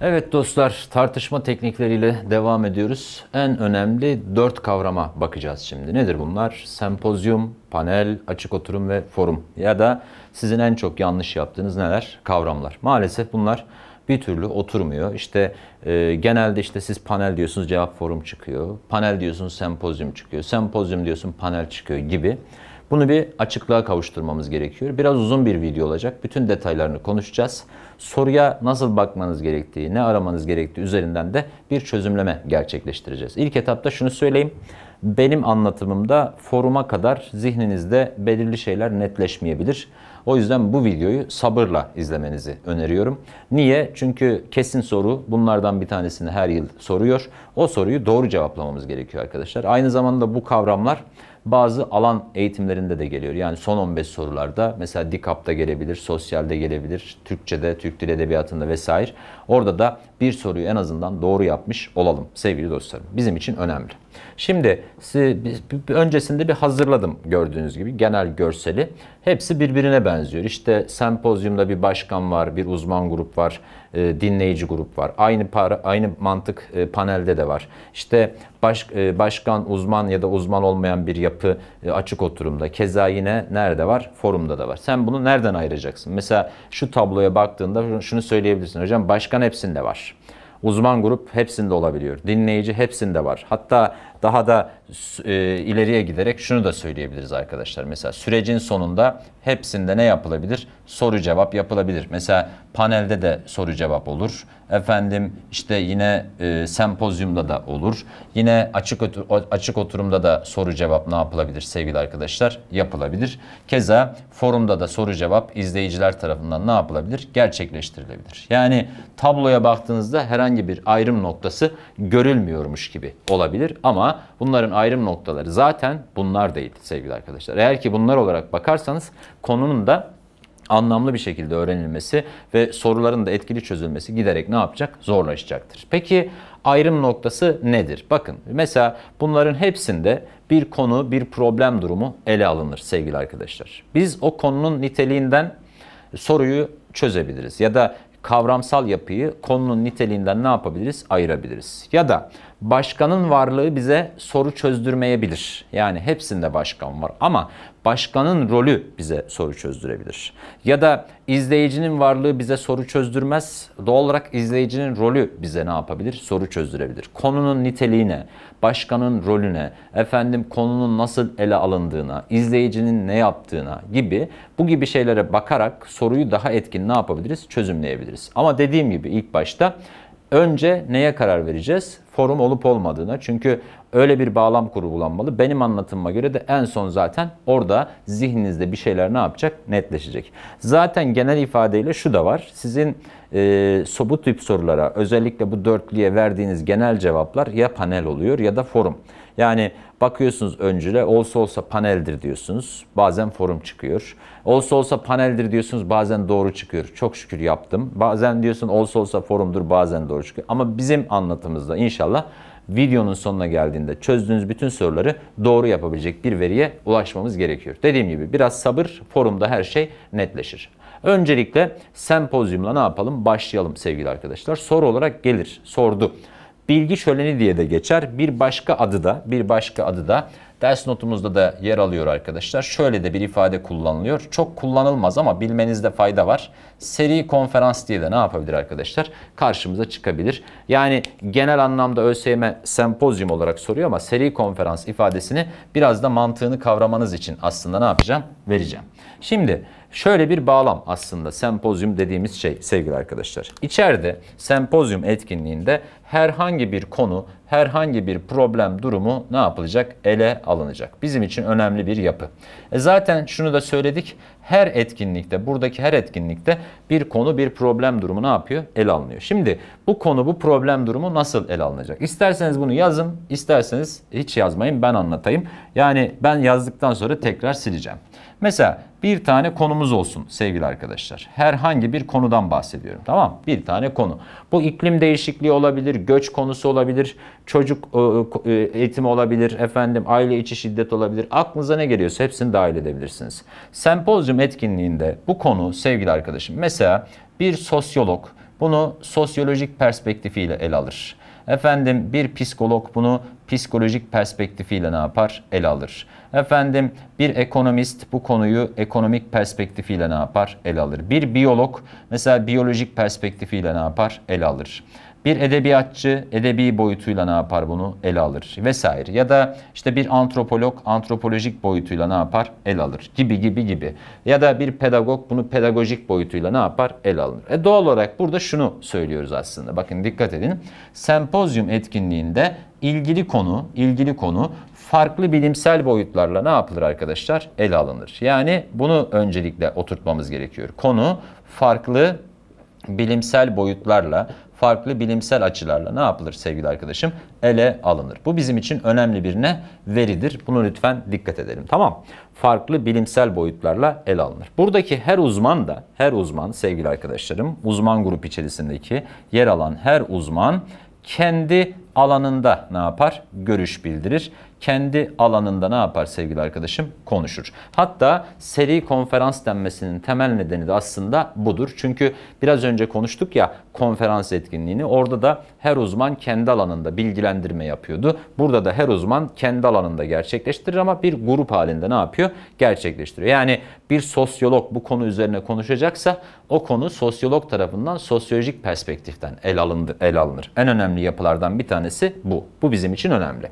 Evet dostlar tartışma teknikleriyle devam ediyoruz. En önemli dört kavrama bakacağız şimdi. Nedir bunlar? Sempozyum, panel, açık oturum ve forum ya da sizin en çok yanlış yaptığınız neler? Kavramlar. Maalesef bunlar bir türlü oturmuyor. İşte e, genelde işte siz panel diyorsunuz cevap forum çıkıyor. Panel diyorsunuz sempozyum çıkıyor. Sempozyum diyorsun panel çıkıyor gibi. Bunu bir açıklığa kavuşturmamız gerekiyor. Biraz uzun bir video olacak. Bütün detaylarını konuşacağız. Soruya nasıl bakmanız gerektiği, ne aramanız gerektiği üzerinden de bir çözümleme gerçekleştireceğiz. İlk etapta şunu söyleyeyim. Benim anlatımımda foruma kadar zihninizde belirli şeyler netleşmeyebilir. O yüzden bu videoyu sabırla izlemenizi öneriyorum. Niye? Çünkü kesin soru bunlardan bir tanesini her yıl soruyor. O soruyu doğru cevaplamamız gerekiyor arkadaşlar. Aynı zamanda bu kavramlar bazı alan eğitimlerinde de geliyor. Yani son 15 sorularda mesela DİKAP'ta gelebilir, sosyalde gelebilir, Türkçe'de, Türk Dil Edebiyatı'nda vesaire. Orada da bir soruyu en azından doğru yapmış olalım sevgili dostlarım. Bizim için önemli. Şimdi öncesinde bir hazırladım gördüğünüz gibi genel görseli. Hepsi birbirine benziyor. İşte sempozyumda bir başkan var, bir uzman grup var, e, dinleyici grup var. Aynı para, aynı mantık e, panelde de var. İşte baş, e, başkan, uzman ya da uzman olmayan bir yapı açık oturumda. Keza yine nerede var? Forumda da var. Sen bunu nereden ayıracaksın? Mesela şu tabloya baktığında şunu söyleyebilirsin. Hocam başkan hepsinde var. Uzman grup hepsinde olabiliyor. Dinleyici hepsinde var. Hatta daha da e, ileriye giderek şunu da söyleyebiliriz arkadaşlar. Mesela sürecin sonunda hepsinde ne yapılabilir? Soru cevap yapılabilir. Mesela panelde de soru cevap olur. Efendim işte yine e, sempozyumda da olur. Yine açık açık oturumda da soru cevap ne yapılabilir sevgili arkadaşlar? Yapılabilir. Keza forumda da soru cevap izleyiciler tarafından ne yapılabilir? Gerçekleştirilebilir. Yani tabloya baktığınızda herhangi bir ayrım noktası görülmüyormuş gibi olabilir ama bunların ayrım noktaları zaten bunlar değil sevgili arkadaşlar. Eğer ki bunlar olarak bakarsanız konunun da anlamlı bir şekilde öğrenilmesi ve soruların da etkili çözülmesi giderek ne yapacak? Zorlaşacaktır. Peki ayrım noktası nedir? Bakın mesela bunların hepsinde bir konu, bir problem durumu ele alınır sevgili arkadaşlar. Biz o konunun niteliğinden soruyu çözebiliriz ya da kavramsal yapıyı konunun niteliğinden ne yapabiliriz? Ayırabiliriz. Ya da başkanın varlığı bize soru çözdürmeyebilir. Yani hepsinde başkan var ama başkanın rolü bize soru çözdürebilir. Ya da izleyicinin varlığı bize soru çözdürmez. Doğal olarak izleyicinin rolü bize ne yapabilir? Soru çözdürebilir. Konunun niteliğine, başkanın rolüne, efendim konunun nasıl ele alındığına, izleyicinin ne yaptığına gibi bu gibi şeylere bakarak soruyu daha etkin ne yapabiliriz? Çözümleyebiliriz. Ama dediğim gibi ilk başta Önce neye karar vereceğiz? Forum olup olmadığına. Çünkü öyle bir bağlam kurgulanmalı. Benim anlatıma göre de en son zaten orada zihninizde bir şeyler ne yapacak? Netleşecek. Zaten genel ifadeyle şu da var. Sizin e, bu tip sorulara özellikle bu dörtlüye verdiğiniz genel cevaplar ya panel oluyor ya da forum. Yani bakıyorsunuz öncüle olsa olsa paneldir diyorsunuz. Bazen forum çıkıyor. Olsa olsa paneldir diyorsunuz bazen doğru çıkıyor. Çok şükür yaptım. Bazen diyorsun olsa olsa forumdur bazen doğru çıkıyor. Ama bizim anlatımızda inşallah videonun sonuna geldiğinde çözdüğünüz bütün soruları doğru yapabilecek bir veriye ulaşmamız gerekiyor. Dediğim gibi biraz sabır, forumda her şey netleşir. Öncelikle sempozyumla ne yapalım? Başlayalım sevgili arkadaşlar. Soru olarak gelir, sordu. Bilgi şöleni diye de geçer. Bir başka adı da, bir başka adı da Ders notumuzda da yer alıyor arkadaşlar. Şöyle de bir ifade kullanılıyor. Çok kullanılmaz ama bilmenizde fayda var. Seri konferans diye de ne yapabilir arkadaşlar? Karşımıza çıkabilir. Yani genel anlamda ÖSYM sempozyum olarak soruyor ama seri konferans ifadesini biraz da mantığını kavramanız için aslında ne yapacağım? Vereceğim. Şimdi şöyle bir bağlam aslında sempozyum dediğimiz şey sevgili arkadaşlar. İçeride sempozyum etkinliğinde herhangi bir konu, herhangi bir problem durumu ne yapılacak? Ele alınacak. Bizim için önemli bir yapı. E zaten şunu da söyledik. Her etkinlikte, buradaki her etkinlikte bir konu, bir problem durumu ne yapıyor? Ele alınıyor. Şimdi bu konu, bu problem durumu nasıl ele alınacak? İsterseniz bunu yazın, isterseniz hiç yazmayın ben anlatayım. Yani ben yazdıktan sonra tekrar sileceğim. Mesela bir tane konumuz olsun sevgili arkadaşlar. Herhangi bir konudan bahsediyorum tamam mı? Bir tane konu. Bu iklim değişikliği olabilir, göç konusu olabilir, çocuk e, e, eğitimi olabilir, efendim aile içi şiddet olabilir. Aklınıza ne geliyorsa hepsini dahil edebilirsiniz. Sempozyum etkinliğinde bu konu sevgili arkadaşım mesela bir sosyolog bunu sosyolojik perspektifiyle el alır. Efendim bir psikolog bunu psikolojik perspektifiyle ne yapar? El alır. Efendim bir ekonomist bu konuyu ekonomik perspektifiyle ne yapar? el alır. Bir biyolog mesela biyolojik perspektifiyle ne yapar? el alır. Bir edebiyatçı edebi boyutuyla ne yapar bunu? el alır vesaire. Ya da işte bir antropolog antropolojik boyutuyla ne yapar? el alır gibi gibi gibi. Ya da bir pedagog bunu pedagojik boyutuyla ne yapar? el alır. E doğal olarak burada şunu söylüyoruz aslında. Bakın dikkat edin. Sempozyum etkinliğinde ilgili konu, ilgili konu farklı bilimsel boyutlarla ne yapılır arkadaşlar? Ele alınır. Yani bunu öncelikle oturtmamız gerekiyor. Konu farklı bilimsel boyutlarla, farklı bilimsel açılarla ne yapılır sevgili arkadaşım? Ele alınır. Bu bizim için önemli bir ne? Veridir. Bunu lütfen dikkat edelim. Tamam. Farklı bilimsel boyutlarla ele alınır. Buradaki her uzman da, her uzman sevgili arkadaşlarım, uzman grup içerisindeki yer alan her uzman kendi alanında ne yapar? Görüş bildirir kendi alanında ne yapar sevgili arkadaşım? Konuşur. Hatta seri konferans denmesinin temel nedeni de aslında budur. Çünkü biraz önce konuştuk ya konferans etkinliğini. Orada da her uzman kendi alanında bilgilendirme yapıyordu. Burada da her uzman kendi alanında gerçekleştirir ama bir grup halinde ne yapıyor? Gerçekleştiriyor. Yani bir sosyolog bu konu üzerine konuşacaksa o konu sosyolog tarafından sosyolojik perspektiften el alındı, el alınır. En önemli yapılardan bir tanesi bu. Bu bizim için önemli.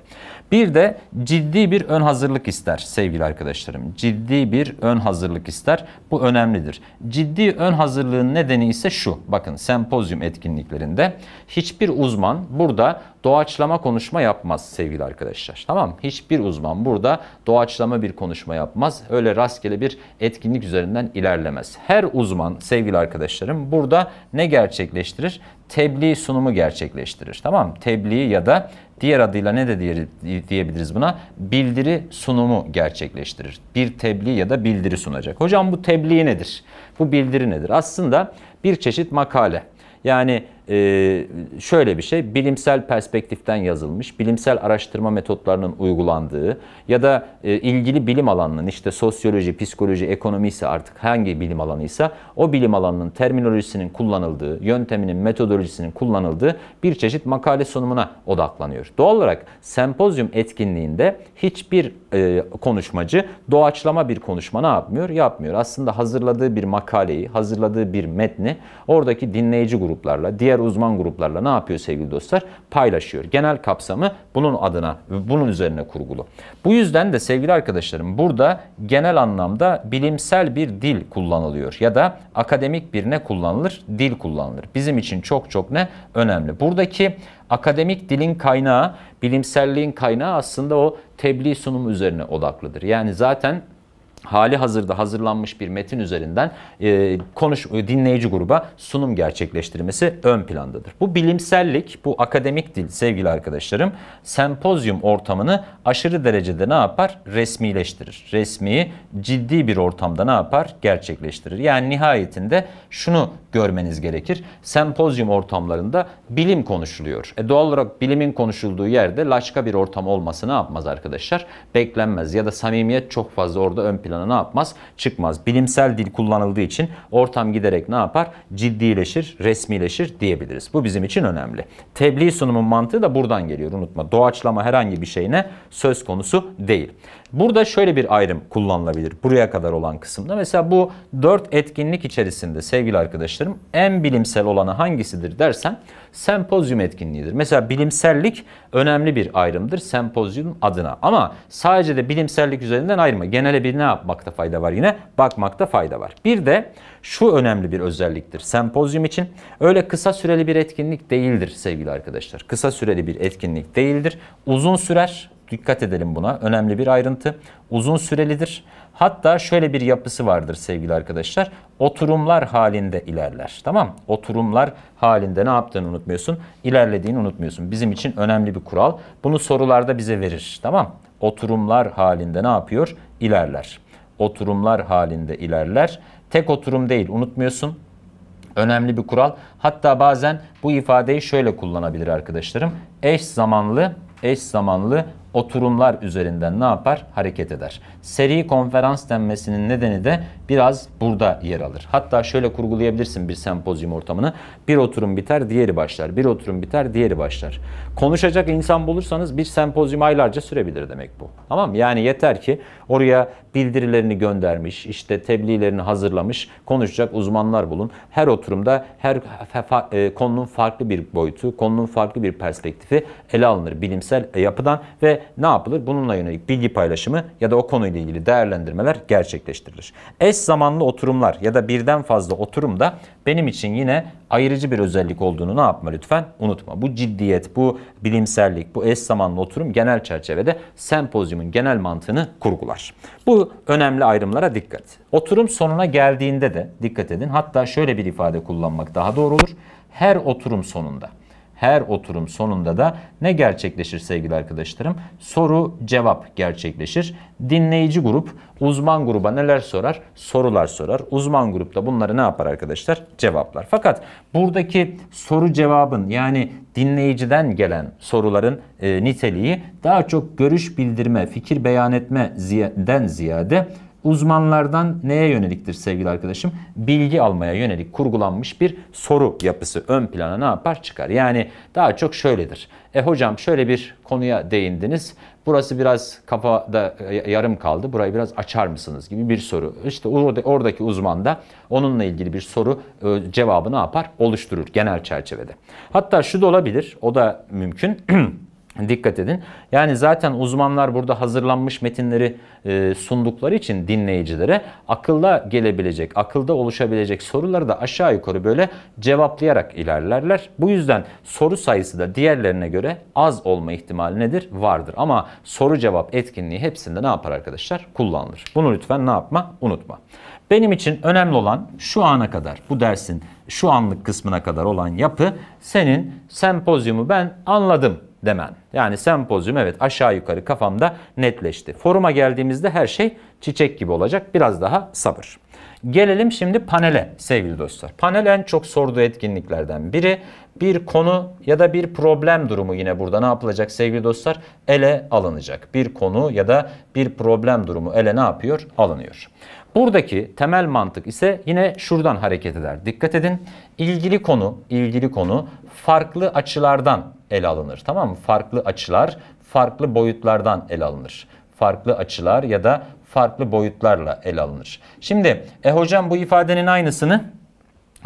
Bir de ciddi bir ön hazırlık ister sevgili arkadaşlarım. Ciddi bir ön hazırlık ister. Bu önemlidir. Ciddi ön hazırlığın nedeni ise şu. Bakın sempozyum etkinliklerinde hiçbir uzman burada doğaçlama konuşma yapmaz sevgili arkadaşlar. Tamam Hiçbir uzman burada doğaçlama bir konuşma yapmaz. Öyle rastgele bir etkinlik üzerinden ilerlemez. Her uzman sevgili arkadaşlarım burada ne gerçekleştirir? tebliğ sunumu gerçekleştirir. Tamam mı? Tebliğ ya da diğer adıyla ne de diyebiliriz buna? Bildiri sunumu gerçekleştirir. Bir tebliğ ya da bildiri sunacak. Hocam bu tebliğ nedir? Bu bildiri nedir? Aslında bir çeşit makale. Yani e, şöyle bir şey, bilimsel perspektiften yazılmış, bilimsel araştırma metotlarının uygulandığı ya da e, ilgili bilim alanının işte sosyoloji, psikoloji, ekonomi ise artık hangi bilim alanıysa o bilim alanının terminolojisinin kullanıldığı, yönteminin, metodolojisinin kullanıldığı bir çeşit makale sunumuna odaklanıyor. Doğal olarak sempozyum etkinliğinde hiçbir e, konuşmacı doğaçlama bir konuşma ne yapmıyor? Yapmıyor. Aslında hazırladığı bir makaleyi, hazırladığı bir metni oradaki dinleyici gruplarla, diğer diğer uzman gruplarla ne yapıyor sevgili dostlar? Paylaşıyor. Genel kapsamı bunun adına, bunun üzerine kurgulu. Bu yüzden de sevgili arkadaşlarım burada genel anlamda bilimsel bir dil kullanılıyor ya da akademik bir ne kullanılır? Dil kullanılır. Bizim için çok çok ne? Önemli. Buradaki akademik dilin kaynağı, bilimselliğin kaynağı aslında o tebliğ sunumu üzerine odaklıdır. Yani zaten hali hazırda hazırlanmış bir metin üzerinden e, konuş e, dinleyici gruba sunum gerçekleştirmesi ön plandadır. Bu bilimsellik, bu akademik dil sevgili arkadaşlarım sempozyum ortamını aşırı derecede ne yapar? Resmileştirir. Resmiyi ciddi bir ortamda ne yapar? Gerçekleştirir. Yani nihayetinde şunu görmeniz gerekir. Sempozyum ortamlarında bilim konuşuluyor. E doğal olarak bilimin konuşulduğu yerde laçka bir ortam olması ne yapmaz arkadaşlar? Beklenmez ya da samimiyet çok fazla orada ön planda meydana ne yapmaz? Çıkmaz. Bilimsel dil kullanıldığı için ortam giderek ne yapar? Ciddileşir, resmileşir diyebiliriz. Bu bizim için önemli. Tebliğ sunumun mantığı da buradan geliyor unutma. Doğaçlama herhangi bir şeyine söz konusu değil. Burada şöyle bir ayrım kullanılabilir buraya kadar olan kısımda. Mesela bu dört etkinlik içerisinde sevgili arkadaşlarım en bilimsel olanı hangisidir dersen sempozyum etkinliğidir. Mesela bilimsellik önemli bir ayrımdır sempozyum adına. Ama sadece de bilimsellik üzerinden ayırma. Genele bir ne yapmakta fayda var yine? Bakmakta fayda var. Bir de şu önemli bir özelliktir sempozyum için. Öyle kısa süreli bir etkinlik değildir sevgili arkadaşlar. Kısa süreli bir etkinlik değildir. Uzun sürer Dikkat edelim buna. Önemli bir ayrıntı. Uzun sürelidir. Hatta şöyle bir yapısı vardır sevgili arkadaşlar. Oturumlar halinde ilerler. Tamam Oturumlar halinde ne yaptığını unutmuyorsun. İlerlediğini unutmuyorsun. Bizim için önemli bir kural. Bunu sorularda bize verir. Tamam Oturumlar halinde ne yapıyor? İlerler. Oturumlar halinde ilerler. Tek oturum değil unutmuyorsun. Önemli bir kural. Hatta bazen bu ifadeyi şöyle kullanabilir arkadaşlarım. Eş zamanlı eş zamanlı oturumlar üzerinden ne yapar? Hareket eder. Seri konferans denmesinin nedeni de biraz burada yer alır. Hatta şöyle kurgulayabilirsin bir sempozyum ortamını. Bir oturum biter, diğeri başlar. Bir oturum biter, diğeri başlar. Konuşacak insan bulursanız bir sempozyum aylarca sürebilir demek bu. Tamam mı? Yani yeter ki oraya bildirilerini göndermiş, işte tebliğlerini hazırlamış, konuşacak uzmanlar bulun. Her oturumda her e, konunun farklı bir boyutu, konunun farklı bir perspektifi ele alınır bilimsel yapıdan ve ne yapılır? Bununla yönelik bilgi paylaşımı ya da o konuyla ilgili değerlendirmeler gerçekleştirilir. Eş zamanlı oturumlar ya da birden fazla oturum da benim için yine ayırıcı bir özellik olduğunu ne yapma lütfen unutma. Bu ciddiyet, bu bilimsellik, bu eş zamanlı oturum genel çerçevede sempozyumun genel mantığını kurgular. Bu önemli ayrımlara dikkat. Oturum sonuna geldiğinde de dikkat edin. Hatta şöyle bir ifade kullanmak daha doğru olur. Her oturum sonunda her oturum sonunda da ne gerçekleşir sevgili arkadaşlarım? Soru cevap gerçekleşir. Dinleyici grup uzman gruba neler sorar? Sorular sorar. Uzman grupta bunları ne yapar arkadaşlar? Cevaplar. Fakat buradaki soru cevabın yani dinleyiciden gelen soruların e, niteliği daha çok görüş bildirme, fikir beyan etmeden ziyade uzmanlardan neye yöneliktir sevgili arkadaşım? Bilgi almaya yönelik kurgulanmış bir soru yapısı ön plana ne yapar çıkar. Yani daha çok şöyledir. E hocam şöyle bir konuya değindiniz. Burası biraz kafada e, yarım kaldı. Burayı biraz açar mısınız gibi bir soru. İşte oradaki uzman da onunla ilgili bir soru e, cevabını yapar? Oluşturur genel çerçevede. Hatta şu da olabilir. O da mümkün. Dikkat edin. Yani zaten uzmanlar burada hazırlanmış metinleri e, sundukları için dinleyicilere akılla gelebilecek, akılda oluşabilecek soruları da aşağı yukarı böyle cevaplayarak ilerlerler. Bu yüzden soru sayısı da diğerlerine göre az olma ihtimali nedir? Vardır. Ama soru cevap etkinliği hepsinde ne yapar arkadaşlar? Kullanılır. Bunu lütfen ne yapma? Unutma. Benim için önemli olan şu ana kadar bu dersin şu anlık kısmına kadar olan yapı senin sempozyumu ben anladım demen. Yani sempozyum evet aşağı yukarı kafamda netleşti. Foruma geldiğimizde her şey çiçek gibi olacak. Biraz daha sabır. Gelelim şimdi panele sevgili dostlar. Panel en çok sorduğu etkinliklerden biri. Bir konu ya da bir problem durumu yine burada ne yapılacak sevgili dostlar? Ele alınacak. Bir konu ya da bir problem durumu ele ne yapıyor? Alınıyor. Buradaki temel mantık ise yine şuradan hareket eder. Dikkat edin. İlgili konu, ilgili konu farklı açılardan ele alınır. Tamam mı? Farklı açılar farklı boyutlardan ele alınır. Farklı açılar ya da farklı boyutlarla ele alınır. Şimdi e hocam bu ifadenin aynısını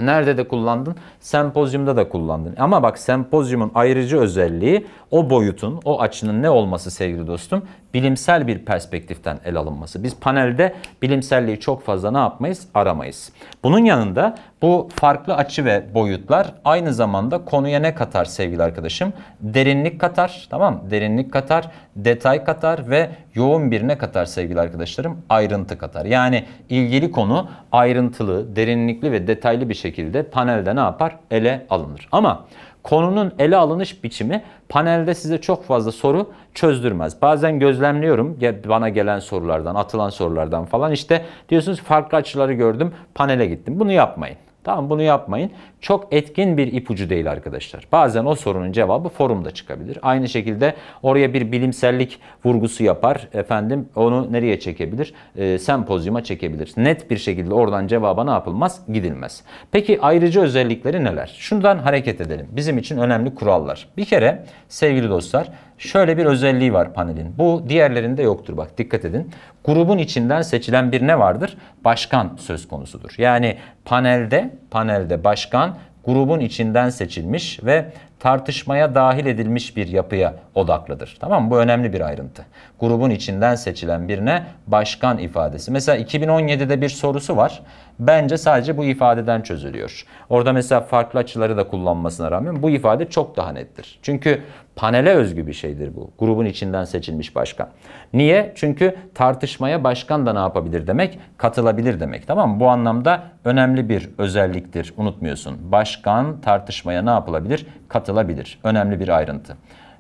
Nerede de kullandın? Sempozyumda da kullandın. Ama bak sempozyumun ayrıcı özelliği o boyutun, o açının ne olması sevgili dostum? Bilimsel bir perspektiften el alınması. Biz panelde bilimselliği çok fazla ne yapmayız? Aramayız. Bunun yanında bu farklı açı ve boyutlar aynı zamanda konuya ne katar sevgili arkadaşım? Derinlik katar, tamam Derinlik katar, detay katar ve yoğun bir ne katar sevgili arkadaşlarım? Ayrıntı katar. Yani ilgili konu ayrıntılı, derinlikli ve detaylı bir şekilde panelde ne yapar? Ele alınır. Ama... Konunun ele alınış biçimi panelde size çok fazla soru çözdürmez. Bazen gözlemliyorum bana gelen sorulardan, atılan sorulardan falan işte diyorsunuz farklı açıları gördüm panele gittim. Bunu yapmayın. Tamam bunu yapmayın çok etkin bir ipucu değil arkadaşlar. Bazen o sorunun cevabı forumda çıkabilir. Aynı şekilde oraya bir bilimsellik vurgusu yapar. Efendim onu nereye çekebilir? E, sempozyuma çekebilir. Net bir şekilde oradan cevaba ne yapılmaz? Gidilmez. Peki ayrıcı özellikleri neler? Şundan hareket edelim. Bizim için önemli kurallar. Bir kere sevgili dostlar şöyle bir özelliği var panelin. Bu diğerlerinde yoktur bak dikkat edin. Grubun içinden seçilen bir ne vardır? Başkan söz konusudur. Yani panelde panelde başkan grubun içinden seçilmiş ve tartışmaya dahil edilmiş bir yapıya odaklıdır. Tamam mı? Bu önemli bir ayrıntı. Grubun içinden seçilen birine başkan ifadesi. Mesela 2017'de bir sorusu var bence sadece bu ifadeden çözülüyor. Orada mesela farklı açıları da kullanmasına rağmen bu ifade çok daha nettir. Çünkü panele özgü bir şeydir bu. Grubun içinden seçilmiş başkan. Niye? Çünkü tartışmaya başkan da ne yapabilir demek? Katılabilir demek. Tamam mı? Bu anlamda önemli bir özelliktir. Unutmuyorsun. Başkan tartışmaya ne yapılabilir? Katılabilir. Önemli bir ayrıntı.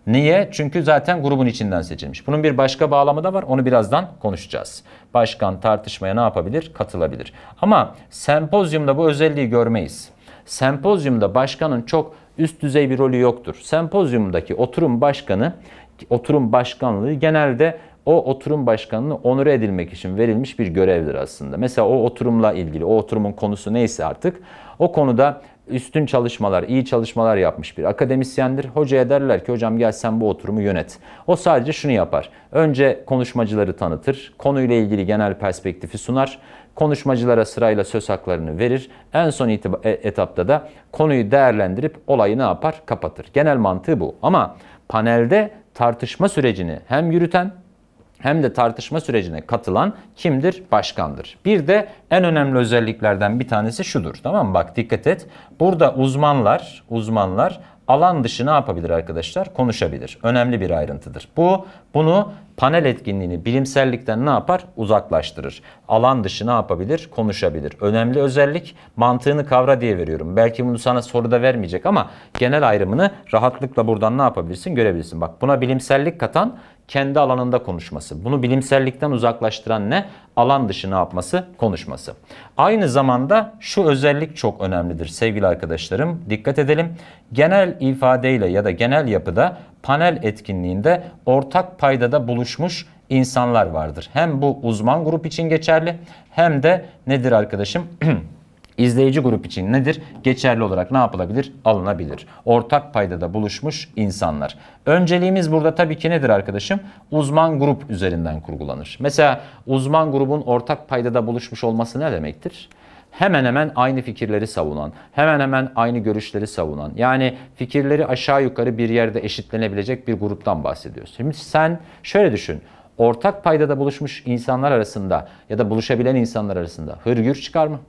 Niye? Çünkü zaten grubun içinden seçilmiş. Bunun bir başka bağlamı da var. Onu birazdan konuşacağız. Başkan tartışmaya ne yapabilir? Katılabilir. Ama sempozyumda bu özelliği görmeyiz. Sempozyumda başkanın çok üst düzey bir rolü yoktur. Sempozyumdaki oturum başkanı, oturum başkanlığı genelde o oturum başkanlığı onure edilmek için verilmiş bir görevdir aslında. Mesela o oturumla ilgili, o oturumun konusu neyse artık o konuda üstün çalışmalar, iyi çalışmalar yapmış bir akademisyendir. Hocaya derler ki hocam gel sen bu oturumu yönet. O sadece şunu yapar. Önce konuşmacıları tanıtır, konuyla ilgili genel perspektifi sunar, konuşmacılara sırayla söz haklarını verir. En son e, etapta da konuyu değerlendirip olayı ne yapar? Kapatır. Genel mantığı bu. Ama panelde tartışma sürecini hem yürüten hem de tartışma sürecine katılan kimdir? Başkandır. Bir de en önemli özelliklerden bir tanesi şudur. Tamam mı? Bak dikkat et. Burada uzmanlar, uzmanlar alan dışı ne yapabilir arkadaşlar? Konuşabilir. Önemli bir ayrıntıdır. Bu bunu panel etkinliğini bilimsellikten ne yapar? Uzaklaştırır. Alan dışı ne yapabilir? Konuşabilir. Önemli özellik mantığını kavra diye veriyorum. Belki bunu sana soruda vermeyecek ama genel ayrımını rahatlıkla buradan ne yapabilirsin? Görebilirsin. Bak buna bilimsellik katan kendi alanında konuşması. Bunu bilimsellikten uzaklaştıran ne? Alan dışı ne yapması? Konuşması. Aynı zamanda şu özellik çok önemlidir sevgili arkadaşlarım. Dikkat edelim. Genel ifadeyle ya da genel yapıda panel etkinliğinde ortak paydada buluşmuş insanlar vardır. Hem bu uzman grup için geçerli hem de nedir arkadaşım? İzleyici grup için nedir? Geçerli olarak ne yapılabilir? Alınabilir. Ortak paydada buluşmuş insanlar. Önceliğimiz burada tabii ki nedir arkadaşım? Uzman grup üzerinden kurgulanır. Mesela uzman grubun ortak paydada buluşmuş olması ne demektir? hemen hemen aynı fikirleri savunan, hemen hemen aynı görüşleri savunan, yani fikirleri aşağı yukarı bir yerde eşitlenebilecek bir gruptan bahsediyoruz. Şimdi sen şöyle düşün, ortak paydada buluşmuş insanlar arasında ya da buluşabilen insanlar arasında hırgür çıkar mı?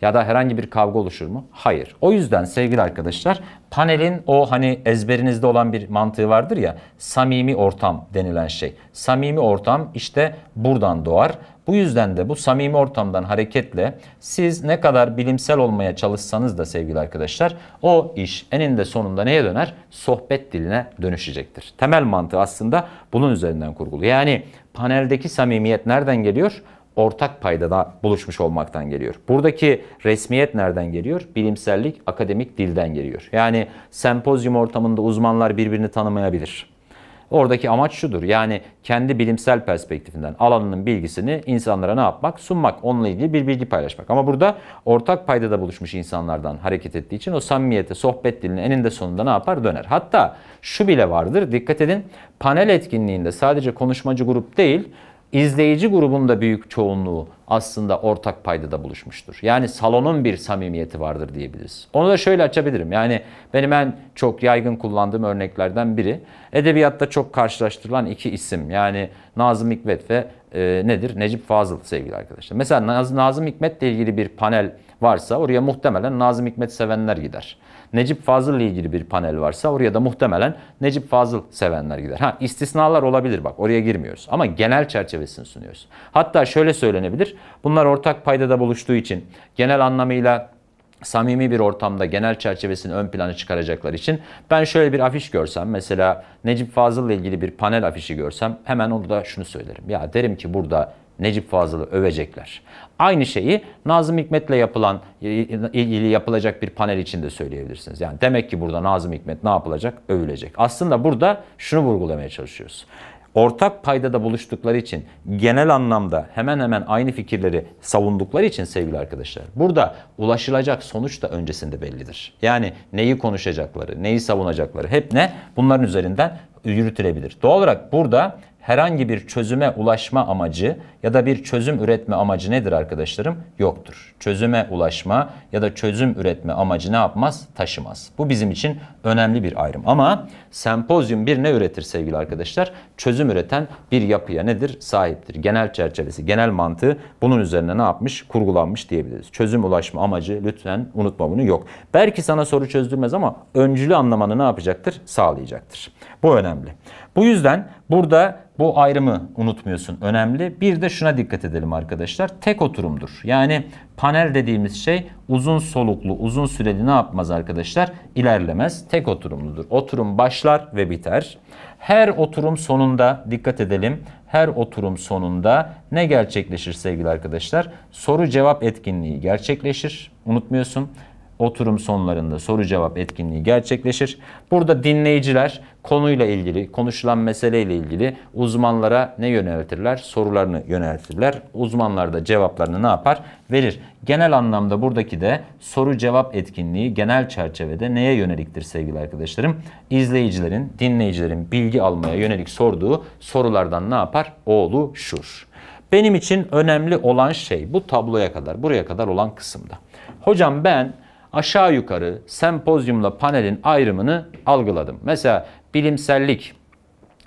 ya da herhangi bir kavga oluşur mu? Hayır. O yüzden sevgili arkadaşlar panelin o hani ezberinizde olan bir mantığı vardır ya samimi ortam denilen şey. Samimi ortam işte buradan doğar. Bu yüzden de bu samimi ortamdan hareketle siz ne kadar bilimsel olmaya çalışsanız da sevgili arkadaşlar o iş eninde sonunda neye döner? Sohbet diline dönüşecektir. Temel mantığı aslında bunun üzerinden kurgulu. Yani paneldeki samimiyet nereden geliyor? ortak paydada buluşmuş olmaktan geliyor. Buradaki resmiyet nereden geliyor? Bilimsellik, akademik dilden geliyor. Yani sempozyum ortamında uzmanlar birbirini tanımayabilir. Oradaki amaç şudur. Yani kendi bilimsel perspektifinden alanının bilgisini insanlara ne yapmak? Sunmak. Onunla ilgili bir bilgi paylaşmak. Ama burada ortak paydada buluşmuş insanlardan hareket ettiği için o samimiyete, sohbet dilinin eninde sonunda ne yapar? Döner. Hatta şu bile vardır. Dikkat edin. Panel etkinliğinde sadece konuşmacı grup değil, izleyici grubunda büyük çoğunluğu aslında ortak paydada buluşmuştur. Yani salonun bir samimiyeti vardır diyebiliriz. Onu da şöyle açabilirim. Yani benim en çok yaygın kullandığım örneklerden biri edebiyatta çok karşılaştırılan iki isim. Yani Nazım Hikmet ve e, nedir? Necip Fazıl sevgili arkadaşlar. Mesela Naz Nazım ile ilgili bir panel varsa oraya muhtemelen Nazım Hikmet sevenler gider. Necip Fazıl ile ilgili bir panel varsa oraya da muhtemelen Necip Fazıl sevenler gider. Ha istisnalar olabilir bak oraya girmiyoruz ama genel çerçevesini sunuyoruz. Hatta şöyle söylenebilir. Bunlar ortak paydada buluştuğu için genel anlamıyla samimi bir ortamda genel çerçevesini ön plana çıkaracaklar için ben şöyle bir afiş görsem mesela Necip Fazıl ile ilgili bir panel afişi görsem hemen orada şunu söylerim. Ya derim ki burada Necip Fazıl'ı övecekler. Aynı şeyi Nazım Hikmet'le yapılan ilgili yapılacak bir panel için de söyleyebilirsiniz. Yani demek ki burada Nazım Hikmet ne yapılacak? Övülecek. Aslında burada şunu vurgulamaya çalışıyoruz. Ortak paydada buluştukları için genel anlamda hemen hemen aynı fikirleri savundukları için sevgili arkadaşlar. Burada ulaşılacak sonuç da öncesinde bellidir. Yani neyi konuşacakları, neyi savunacakları hep ne? Bunların üzerinden yürütülebilir. Doğal olarak burada herhangi bir çözüme ulaşma amacı ya da bir çözüm üretme amacı nedir arkadaşlarım? Yoktur. Çözüme ulaşma ya da çözüm üretme amacı ne yapmaz? Taşımaz. Bu bizim için önemli bir ayrım. Ama sempozyum bir ne üretir sevgili arkadaşlar? Çözüm üreten bir yapıya nedir? Sahiptir. Genel çerçevesi, genel mantığı bunun üzerine ne yapmış? Kurgulanmış diyebiliriz. Çözüm ulaşma amacı lütfen unutma bunu yok. Belki sana soru çözdürmez ama öncülü anlamanı ne yapacaktır? Sağlayacaktır. Bu önemli. Bu yüzden burada bu ayrımı unutmuyorsun. Önemli. Bir de şuna dikkat edelim arkadaşlar. Tek oturumdur. Yani panel dediğimiz şey uzun soluklu, uzun süreli ne yapmaz arkadaşlar? İlerlemez. Tek oturumludur. Oturum başlar ve biter. Her oturum sonunda dikkat edelim. Her oturum sonunda ne gerçekleşir sevgili arkadaşlar? Soru cevap etkinliği gerçekleşir. Unutmuyorsun oturum sonlarında soru cevap etkinliği gerçekleşir. Burada dinleyiciler konuyla ilgili, konuşulan meseleyle ilgili uzmanlara ne yöneltirler? Sorularını yöneltirler. Uzmanlar da cevaplarını ne yapar? Verir. Genel anlamda buradaki de soru cevap etkinliği genel çerçevede neye yöneliktir sevgili arkadaşlarım? İzleyicilerin, dinleyicilerin bilgi almaya yönelik sorduğu sorulardan ne yapar? oğlu şur. Benim için önemli olan şey bu tabloya kadar, buraya kadar olan kısımda. Hocam ben aşağı yukarı sempozyumla panelin ayrımını algıladım. Mesela bilimsellik,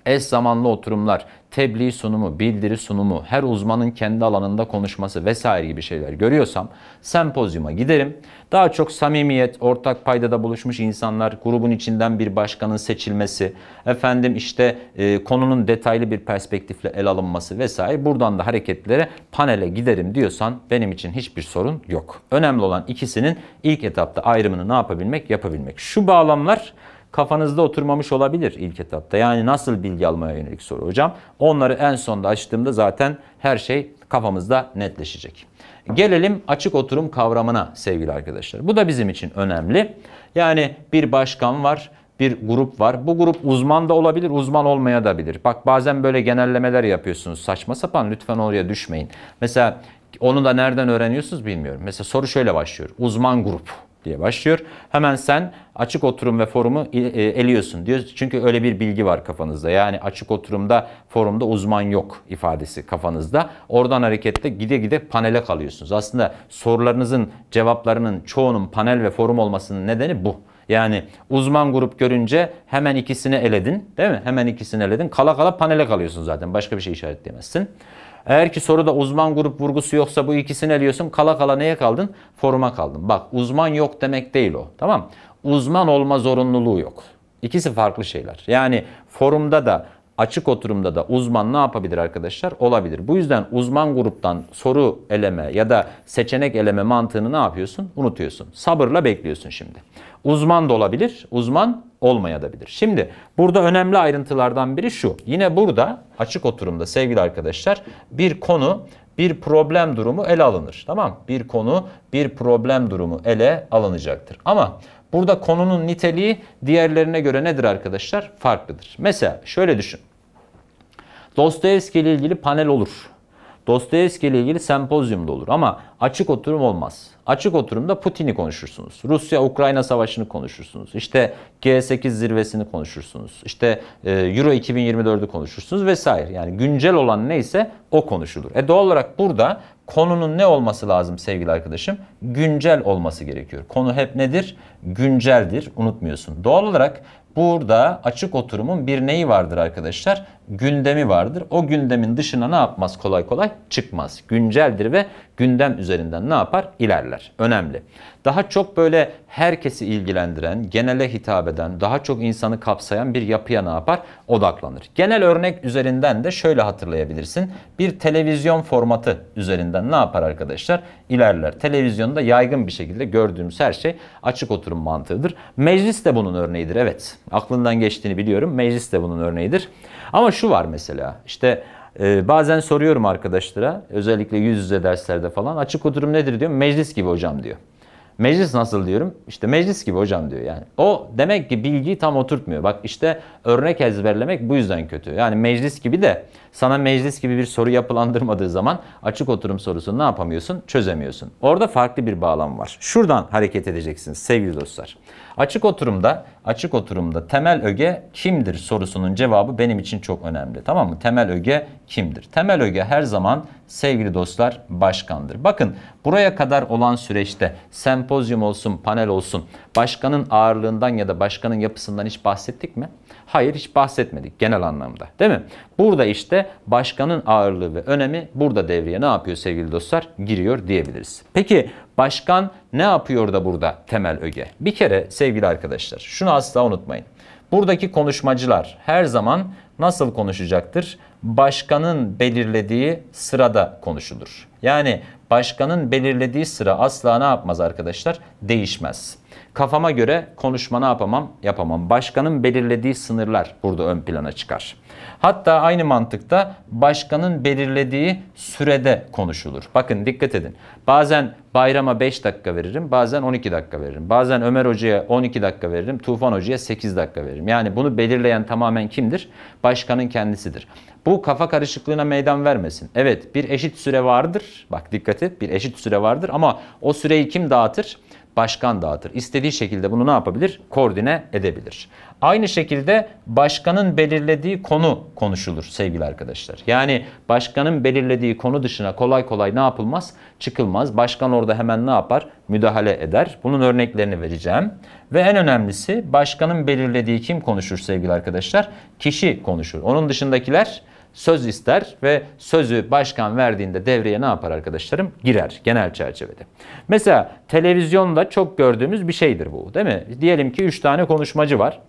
eş zamanlı oturumlar, tebliğ sunumu, bildiri sunumu, her uzmanın kendi alanında konuşması vesaire gibi şeyler görüyorsam sempozyuma giderim. Daha çok samimiyet, ortak paydada buluşmuş insanlar, grubun içinden bir başkanın seçilmesi, efendim işte e, konunun detaylı bir perspektifle el alınması vesaire. Buradan da hareketlere panele giderim diyorsan benim için hiçbir sorun yok. Önemli olan ikisinin ilk etapta ayrımını ne yapabilmek? Yapabilmek. Şu bağlamlar kafanızda oturmamış olabilir ilk etapta. Yani nasıl bilgi almaya yönelik soru hocam. Onları en sonda açtığımda zaten her şey kafamızda netleşecek. Gelelim açık oturum kavramına sevgili arkadaşlar. Bu da bizim için önemli. Yani bir başkan var, bir grup var. Bu grup uzman da olabilir, uzman olmaya da bilir. Bak bazen böyle genellemeler yapıyorsunuz. Saçma sapan lütfen oraya düşmeyin. Mesela onu da nereden öğreniyorsunuz bilmiyorum. Mesela soru şöyle başlıyor. Uzman grup diye başlıyor. Hemen sen açık oturum ve forumu e, eliyorsun diyor. Çünkü öyle bir bilgi var kafanızda. Yani açık oturumda, forumda uzman yok ifadesi kafanızda. Oradan hareketle gide gide panele kalıyorsunuz. Aslında sorularınızın cevaplarının çoğunun panel ve forum olmasının nedeni bu. Yani uzman grup görünce hemen ikisini eledin değil mi? Hemen ikisini eledin. Kala kala panele kalıyorsun zaten. Başka bir şey işaretleyemezsin. Eğer ki soruda uzman grup vurgusu yoksa bu ikisini diyorsun kala kala neye kaldın? Foruma kaldın. Bak uzman yok demek değil o. Tamam Uzman olma zorunluluğu yok. İkisi farklı şeyler. Yani forumda da açık oturumda da uzman ne yapabilir arkadaşlar? Olabilir. Bu yüzden uzman gruptan soru eleme ya da seçenek eleme mantığını ne yapıyorsun? Unutuyorsun. Sabırla bekliyorsun şimdi. Uzman da olabilir, uzman olmaya da bilir. Şimdi burada önemli ayrıntılardan biri şu. Yine burada açık oturumda sevgili arkadaşlar bir konu bir problem durumu ele alınır. Tamam Bir konu, bir problem durumu ele alınacaktır. Ama burada konunun niteliği diğerlerine göre nedir arkadaşlar? Farklıdır. Mesela şöyle düşün. Dostoyevski ile ilgili panel olur. Dostoyevski ile ilgili sempozyum da olur ama açık oturum olmaz. Açık oturumda Putin'i konuşursunuz. Rusya-Ukrayna savaşını konuşursunuz. İşte G8 zirvesini konuşursunuz. İşte e, Euro 2024'ü konuşursunuz vesaire. Yani güncel olan neyse o konuşulur. E doğal olarak burada konunun ne olması lazım sevgili arkadaşım? Güncel olması gerekiyor. Konu hep nedir? Günceldir. Unutmuyorsun. Doğal olarak burada açık oturumun bir neyi vardır arkadaşlar? gündemi vardır. O gündemin dışına ne yapmaz kolay kolay? Çıkmaz. Günceldir ve gündem üzerinden ne yapar? İlerler. Önemli. Daha çok böyle herkesi ilgilendiren, genele hitap eden, daha çok insanı kapsayan bir yapıya ne yapar? Odaklanır. Genel örnek üzerinden de şöyle hatırlayabilirsin. Bir televizyon formatı üzerinden ne yapar arkadaşlar? İlerler. Televizyonda yaygın bir şekilde gördüğümüz her şey açık oturum mantığıdır. Meclis de bunun örneğidir. Evet. Aklından geçtiğini biliyorum. Meclis de bunun örneğidir. Ama şu var mesela işte e, bazen soruyorum arkadaşlara özellikle yüz yüze derslerde falan açık oturum nedir diyorum meclis gibi hocam diyor. Meclis nasıl diyorum? işte meclis gibi hocam diyor yani. O demek ki bilgiyi tam oturtmuyor. Bak işte örnek ezberlemek bu yüzden kötü. Yani meclis gibi de sana meclis gibi bir soru yapılandırmadığı zaman açık oturum sorusunu ne yapamıyorsun? Çözemiyorsun. Orada farklı bir bağlam var. Şuradan hareket edeceksiniz sevgili dostlar. Açık oturumda, açık oturumda temel öge kimdir sorusunun cevabı benim için çok önemli. Tamam mı? Temel öge kimdir? Temel öge her zaman sevgili dostlar başkandır. Bakın buraya kadar olan süreçte sempozyum olsun, panel olsun başkanın ağırlığından ya da başkanın yapısından hiç bahsettik mi? Hayır hiç bahsetmedik genel anlamda. Değil mi? Burada işte de başkanın ağırlığı ve önemi burada devreye ne yapıyor sevgili dostlar? Giriyor diyebiliriz. Peki başkan ne yapıyor da burada temel öge? Bir kere sevgili arkadaşlar şunu asla unutmayın. Buradaki konuşmacılar her zaman nasıl konuşacaktır? Başkanın belirlediği sırada konuşulur. Yani başkanın belirlediği sıra asla ne yapmaz arkadaşlar? Değişmez. Kafama göre konuşma ne yapamam? Yapamam. Başkanın belirlediği sınırlar burada ön plana çıkar. Hatta aynı mantıkta başkanın belirlediği sürede konuşulur. Bakın dikkat edin. Bazen bayrama 5 dakika veririm, bazen 12 dakika veririm. Bazen Ömer Hoca'ya 12 dakika veririm, Tufan Hoca'ya 8 dakika veririm. Yani bunu belirleyen tamamen kimdir? Başkanın kendisidir. Bu kafa karışıklığına meydan vermesin. Evet bir eşit süre vardır. Bak dikkat et bir eşit süre vardır ama o süreyi kim dağıtır? başkan dağıtır. İstediği şekilde bunu ne yapabilir? Koordine edebilir. Aynı şekilde başkanın belirlediği konu konuşulur sevgili arkadaşlar. Yani başkanın belirlediği konu dışına kolay kolay ne yapılmaz? Çıkılmaz. Başkan orada hemen ne yapar? Müdahale eder. Bunun örneklerini vereceğim. Ve en önemlisi başkanın belirlediği kim konuşur sevgili arkadaşlar? Kişi konuşur. Onun dışındakiler söz ister ve sözü başkan verdiğinde devreye ne yapar arkadaşlarım? Girer genel çerçevede. Mesela televizyonda çok gördüğümüz bir şeydir bu değil mi? Diyelim ki 3 tane konuşmacı var.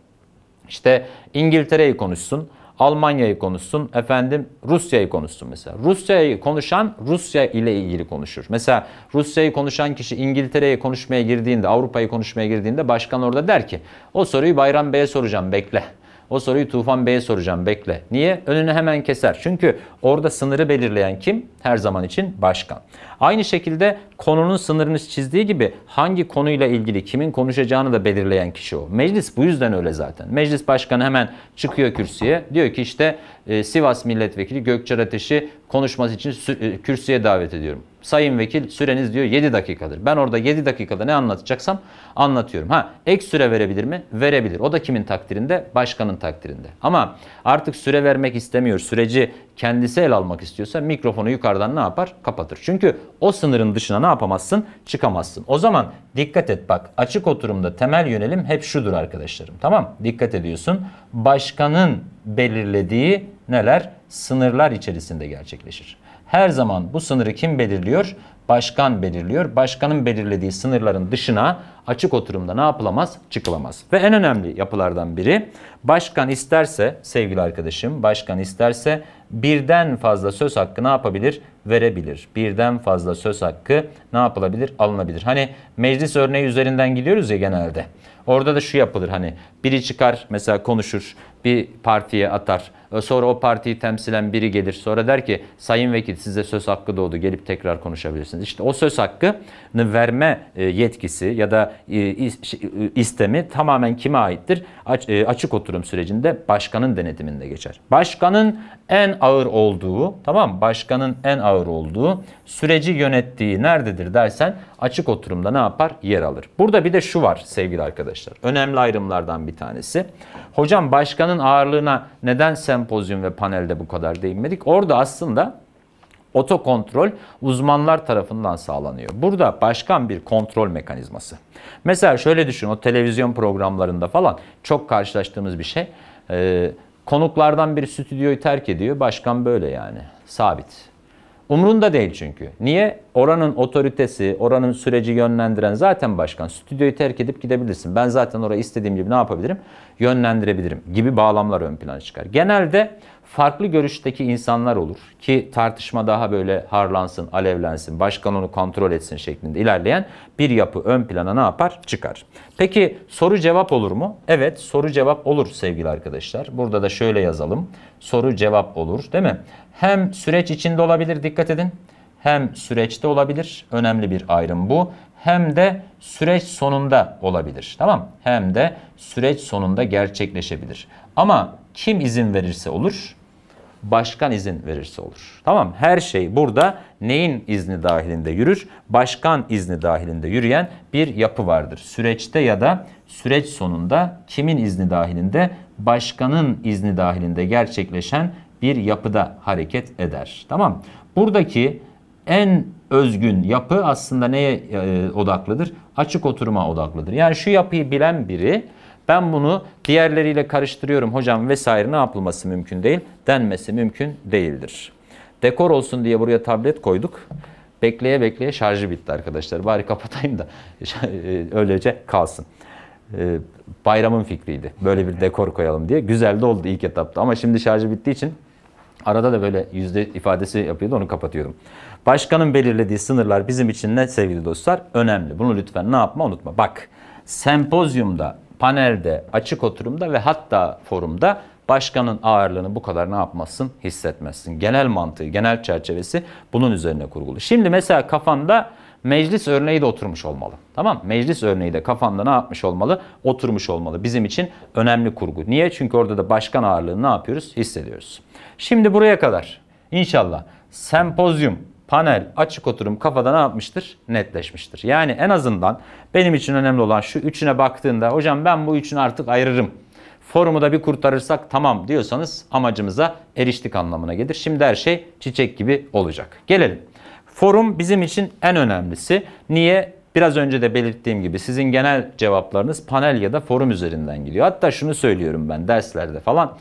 İşte İngiltere'yi konuşsun, Almanya'yı konuşsun, efendim Rusya'yı konuşsun mesela. Rusya'yı konuşan Rusya ile ilgili konuşur. Mesela Rusya'yı konuşan kişi İngiltere'ye konuşmaya girdiğinde, Avrupa'yı konuşmaya girdiğinde başkan orada der ki o soruyu Bayram Bey'e soracağım bekle. O soruyu Tufan Bey'e soracağım bekle. Niye? Önünü hemen keser. Çünkü orada sınırı belirleyen kim? Her zaman için başkan. Aynı şekilde konunun sınırını çizdiği gibi hangi konuyla ilgili kimin konuşacağını da belirleyen kişi o. Meclis bu yüzden öyle zaten. Meclis başkanı hemen çıkıyor kürsüye. Diyor ki işte e, Sivas milletvekili Gökçer Ateş'i konuşması için e, kürsüye davet ediyorum sayın vekil süreniz diyor 7 dakikadır. Ben orada 7 dakikada ne anlatacaksam anlatıyorum. Ha ek süre verebilir mi? Verebilir. O da kimin takdirinde? Başkanın takdirinde. Ama artık süre vermek istemiyor. Süreci kendisi el almak istiyorsa mikrofonu yukarıdan ne yapar? Kapatır. Çünkü o sınırın dışına ne yapamazsın? Çıkamazsın. O zaman dikkat et bak açık oturumda temel yönelim hep şudur arkadaşlarım. Tamam dikkat ediyorsun. Başkanın belirlediği neler? Sınırlar içerisinde gerçekleşir. Her zaman bu sınırı kim belirliyor? Başkan belirliyor. Başkanın belirlediği sınırların dışına açık oturumda ne yapılamaz? Çıkılamaz. Ve en önemli yapılardan biri başkan isterse sevgili arkadaşım başkan isterse birden fazla söz hakkı ne yapabilir? Verebilir. Birden fazla söz hakkı ne yapılabilir? Alınabilir. Hani meclis örneği üzerinden gidiyoruz ya genelde. Orada da şu yapılır hani biri çıkar mesela konuşur bir partiye atar. Sonra o partiyi temsilen biri gelir. Sonra der ki sayın vekil size söz hakkı doğdu gelip tekrar konuşabilirsiniz. İşte o söz hakkını verme e, yetkisi ya da e, şey, e, istemi tamamen kime aittir? Açık oturum sürecinde başkanın denetiminde geçer. Başkanın en ağır olduğu tamam başkanın en ağır olduğu süreci yönettiği nerededir dersen açık oturumda ne yapar? Yer alır. Burada bir de şu var sevgili arkadaşlar. Önemli ayrımlardan bir tanesi. Hocam başkanın Kur'an'ın ağırlığına neden sempozyum ve panelde bu kadar değinmedik? Orada aslında otokontrol uzmanlar tarafından sağlanıyor. Burada başkan bir kontrol mekanizması. Mesela şöyle düşün o televizyon programlarında falan çok karşılaştığımız bir şey. Ee, konuklardan biri stüdyoyu terk ediyor. Başkan böyle yani. Sabit. Umurunda değil çünkü. Niye? Oranın otoritesi, oranın süreci yönlendiren zaten başkan. Stüdyoyu terk edip gidebilirsin. Ben zaten orayı istediğim gibi ne yapabilirim? Yönlendirebilirim gibi bağlamlar ön plana çıkar. Genelde farklı görüşteki insanlar olur ki tartışma daha böyle harlansın, alevlensin, başkan onu kontrol etsin şeklinde ilerleyen bir yapı ön plana ne yapar? Çıkar. Peki soru cevap olur mu? Evet soru cevap olur sevgili arkadaşlar. Burada da şöyle yazalım. Soru cevap olur değil mi? Hem süreç içinde olabilir dikkat edin. Hem süreçte olabilir. Önemli bir ayrım bu. Hem de süreç sonunda olabilir. Tamam? Hem de süreç sonunda gerçekleşebilir. Ama kim izin verirse olur başkan izin verirse olur. Tamam her şey burada neyin izni dahilinde yürür? Başkan izni dahilinde yürüyen bir yapı vardır. Süreçte ya da süreç sonunda kimin izni dahilinde? Başkanın izni dahilinde gerçekleşen bir yapıda hareket eder. Tamam Buradaki en özgün yapı aslında neye e, odaklıdır? Açık oturuma odaklıdır. Yani şu yapıyı bilen biri ben bunu diğerleriyle karıştırıyorum hocam vesaire ne yapılması mümkün değil? Denmesi mümkün değildir. Dekor olsun diye buraya tablet koyduk. Bekleye bekleye şarjı bitti arkadaşlar. Bari kapatayım da e, öylece kalsın. E, bayramın fikriydi. Böyle bir dekor koyalım diye. Güzel de oldu ilk etapta ama şimdi şarjı bittiği için arada da böyle yüzde ifadesi yapıyordu onu kapatıyorum. Başkanın belirlediği sınırlar bizim için ne sevgili dostlar? Önemli. Bunu lütfen ne yapma unutma. Bak sempozyumda panelde, açık oturumda ve hatta forumda başkanın ağırlığını bu kadar ne yapmasın hissetmezsin. Genel mantığı, genel çerçevesi bunun üzerine kurgulu. Şimdi mesela kafanda meclis örneği de oturmuş olmalı. Tamam Meclis örneği de kafanda ne yapmış olmalı? Oturmuş olmalı. Bizim için önemli kurgu. Niye? Çünkü orada da başkan ağırlığını ne yapıyoruz? Hissediyoruz. Şimdi buraya kadar. İnşallah sempozyum panel açık oturum kafada ne yapmıştır? Netleşmiştir. Yani en azından benim için önemli olan şu üçüne baktığında hocam ben bu üçünü artık ayırırım. Forumu da bir kurtarırsak tamam diyorsanız amacımıza eriştik anlamına gelir. Şimdi her şey çiçek gibi olacak. Gelelim. Forum bizim için en önemlisi. Niye? Biraz önce de belirttiğim gibi sizin genel cevaplarınız panel ya da forum üzerinden gidiyor. Hatta şunu söylüyorum ben derslerde falan.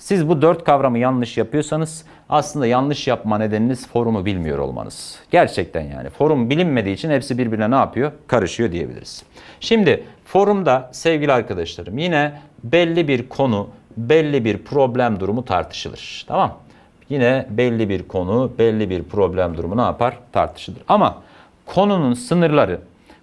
Siz bu dört kavramı yanlış yapıyorsanız aslında yanlış yapma nedeniniz forumu bilmiyor olmanız. Gerçekten yani forum bilinmediği için hepsi birbirine ne yapıyor? Karışıyor diyebiliriz. Şimdi forumda sevgili arkadaşlarım yine belli bir konu, belli bir problem durumu tartışılır. Tamam Yine belli bir konu, belli bir problem durumu ne yapar? Tartışılır. Ama konunun sınırları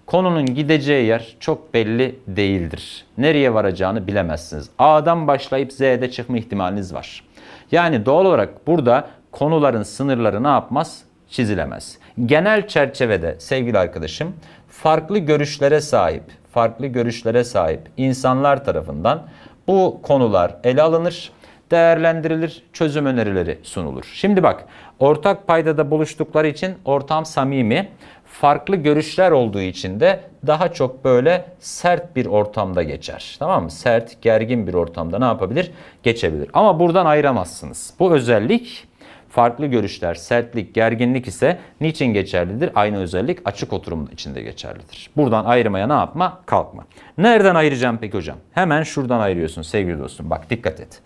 Konunun gideceği yer çok belli değildir. Nereye varacağını bilemezsiniz. A'dan başlayıp Z'de çıkma ihtimaliniz var. Yani doğal olarak burada konuların sınırları ne yapmaz? Çizilemez. Genel çerçevede sevgili arkadaşım farklı görüşlere sahip, farklı görüşlere sahip insanlar tarafından bu konular ele alınır değerlendirilir, çözüm önerileri sunulur. Şimdi bak, ortak paydada buluştukları için ortam samimi, farklı görüşler olduğu için de daha çok böyle sert bir ortamda geçer. Tamam mı? Sert, gergin bir ortamda ne yapabilir? Geçebilir. Ama buradan ayıramazsınız. Bu özellik farklı görüşler, sertlik, gerginlik ise niçin geçerlidir? Aynı özellik açık oturum içinde geçerlidir. Buradan ayırmaya ne yapma? Kalkma. Nereden ayıracağım peki hocam? Hemen şuradan ayırıyorsun sevgili dostum. Bak dikkat et.